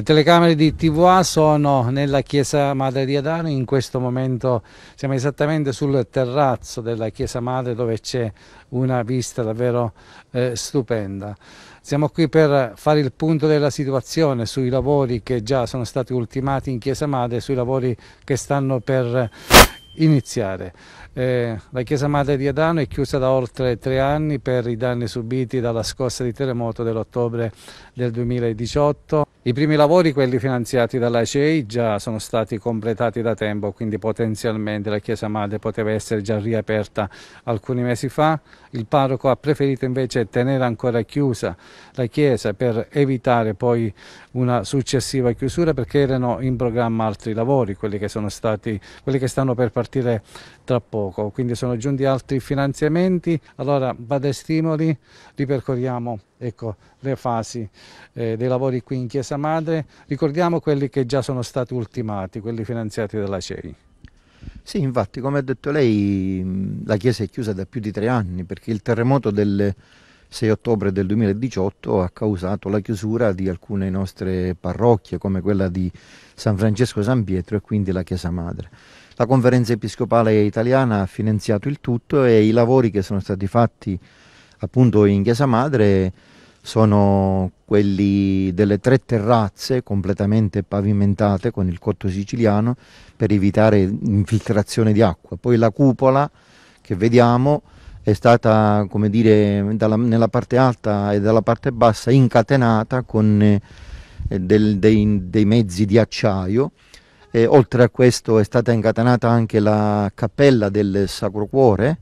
Le telecamere di TVA sono nella chiesa madre di Adano, in questo momento siamo esattamente sul terrazzo della chiesa madre dove c'è una vista davvero eh, stupenda. Siamo qui per fare il punto della situazione sui lavori che già sono stati ultimati in chiesa madre, sui lavori che stanno per iniziare. Eh, la chiesa madre di Adano è chiusa da oltre tre anni per i danni subiti dalla scossa di terremoto dell'ottobre del 2018. I primi lavori, quelli finanziati dalla CEI, già sono stati completati da tempo, quindi potenzialmente la chiesa madre poteva essere già riaperta alcuni mesi fa. Il parroco ha preferito invece tenere ancora chiusa la chiesa per evitare poi una successiva chiusura perché erano in programma altri lavori, quelli che, stati, quelli che stanno per partire partire tra poco, quindi sono giunti altri finanziamenti, allora vada Stimoli, ripercorriamo ecco, le fasi eh, dei lavori qui in Chiesa Madre, ricordiamo quelli che già sono stati ultimati, quelli finanziati dalla CEI. Sì, infatti, come ha detto lei, la chiesa è chiusa da più di tre anni perché il terremoto del 6 ottobre del 2018 ha causato la chiusura di alcune nostre parrocchie, come quella di San Francesco San Pietro e quindi la chiesa madre. La conferenza episcopale italiana ha finanziato il tutto e i lavori che sono stati fatti appunto in Chiesa Madre sono quelli delle tre terrazze completamente pavimentate con il cotto siciliano per evitare infiltrazione di acqua. Poi la cupola che vediamo è stata, come dire, dalla, nella parte alta e dalla parte bassa incatenata con eh, del, dei, dei mezzi di acciaio e oltre a questo è stata incatenata anche la cappella del Sacro Cuore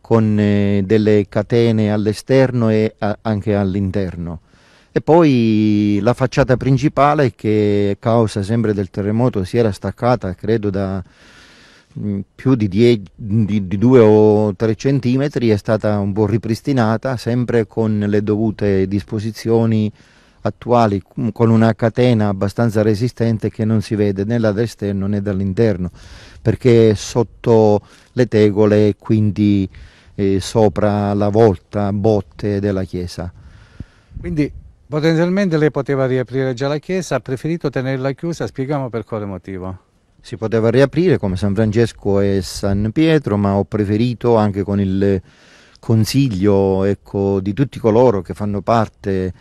con eh, delle catene all'esterno e anche all'interno. E poi la facciata principale che a causa sempre del terremoto si era staccata, credo da mm, più di, due o tre centimetri, è stata un po' ripristinata, sempre con le dovute disposizioni attuali mm, con una catena abbastanza resistente che non si vede né dall'esterno né dall'interno perché è sotto le tegole e quindi eh, sopra la volta botte della chiesa. Quindi potenzialmente lei poteva riaprire già la chiesa, ha preferito tenerla chiusa, spieghiamo per quale motivo si poteva riaprire come San Francesco e San Pietro, ma ho preferito anche con il consiglio ecco, di tutti coloro che fanno parte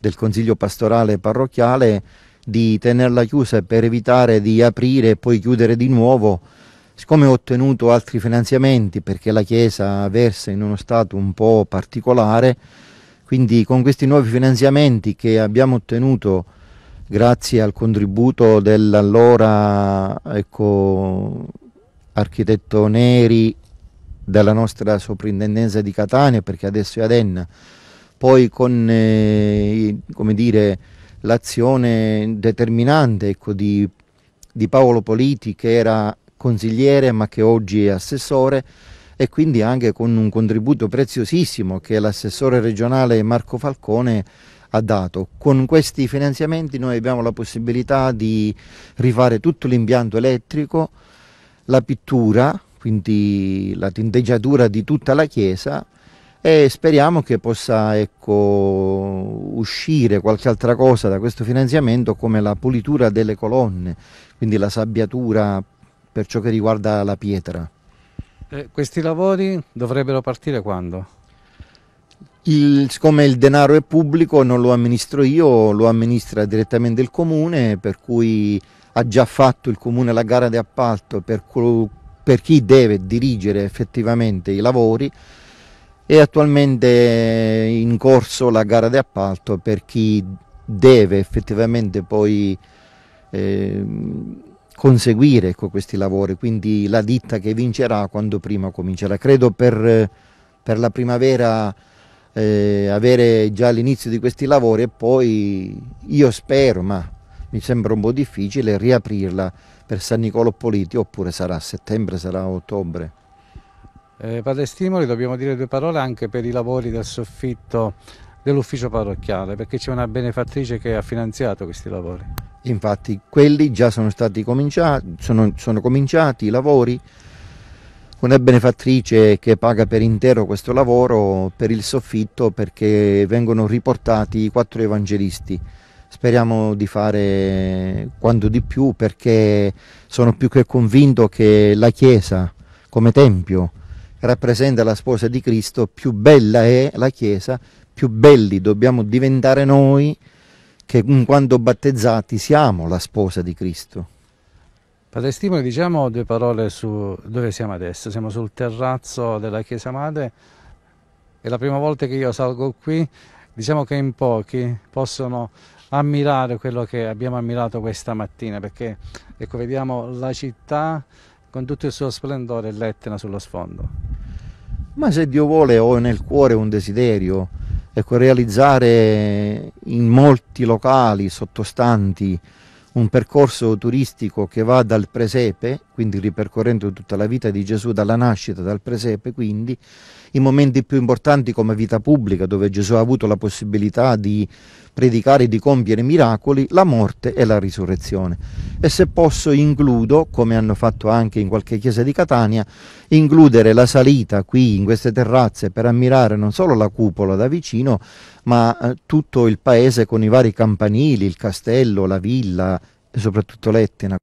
del Consiglio pastorale parrocchiale di tenerla chiusa per evitare di aprire e poi chiudere di nuovo, siccome ho ottenuto altri finanziamenti perché la Chiesa versa in uno stato un po' particolare, quindi con questi nuovi finanziamenti che abbiamo ottenuto grazie al contributo dell'allora ecco, architetto Neri della nostra soprintendenza di Catania, perché adesso è Adenna, poi con eh, dire, l'azione determinante ecco, di, di, Paolo Politi che era consigliere ma che oggi è assessore e quindi anche con un contributo preziosissimo che l'assessore regionale Marco Falcone ha dato. Con questi finanziamenti noi abbiamo la possibilità di rifare tutto l'impianto elettrico, la pittura, quindi la tinteggiatura di tutta la chiesa e speriamo che possa ecco, uscire qualche altra cosa da questo finanziamento come la pulitura delle colonne, quindi la sabbiatura per ciò che riguarda la pietra. Eh, questi lavori dovrebbero partire quando? Il, siccome il denaro è pubblico non lo amministro io, lo amministra direttamente il comune, per cui ha già fatto il comune la gara di appalto per, per chi deve dirigere effettivamente i lavori è attualmente in corso la gara di appalto per chi deve effettivamente poi eh, conseguire ecco, questi lavori, quindi la ditta che vincerà quando prima comincerà. Credo per, per la primavera eh, avere già l'inizio di questi lavori e poi io spero, ma mi sembra un po' difficile, riaprirla per San Nicolò Politi oppure sarà a settembre, sarà a ottobre. Eh, padre Stimoli dobbiamo dire due parole anche per i lavori del soffitto dell'ufficio parrocchiale, perché c'è una benefattrice che ha finanziato questi lavori. Infatti, quelli già sono stati cominciati, sono, sono cominciati i lavori. Una benefattrice che paga per intero questo lavoro per il soffitto perché vengono riportati i quattro evangelisti speriamo di fare quanto di più perché sono più che convinto che la Chiesa come Tempio rappresenta la sposa di Cristo, più bella è la Chiesa, più belli dobbiamo diventare noi che in quanto battezzati siamo la sposa di Cristo. Padre Stimo, diciamo due parole su dove siamo adesso. Siamo sul terrazzo della Chiesa Madre, è la prima volta che io salgo qui, diciamo che in pochi possono ammirare quello che abbiamo ammirato questa mattina, perché ecco, vediamo la città con tutto il suo splendore e l'Etna sullo sfondo ma se Dio vuole ho nel cuore un desiderio, ecco, realizzare in molti locali sottostanti un percorso turistico che va dal presepe quindi ripercorrendo tutta la vita di Gesù dalla nascita, dal presepe, quindi i momenti più importanti come vita pubblica, dove Gesù ha avuto la possibilità di predicare e di compiere miracoli, la morte e la risurrezione. E se posso includo, come hanno fatto anche in qualche chiesa di Catania, includere la salita qui in queste terrazze per ammirare non solo la cupola da vicino, ma eh, tutto il paese con i vari campanili, il castello, la villa e soprattutto l'Etna.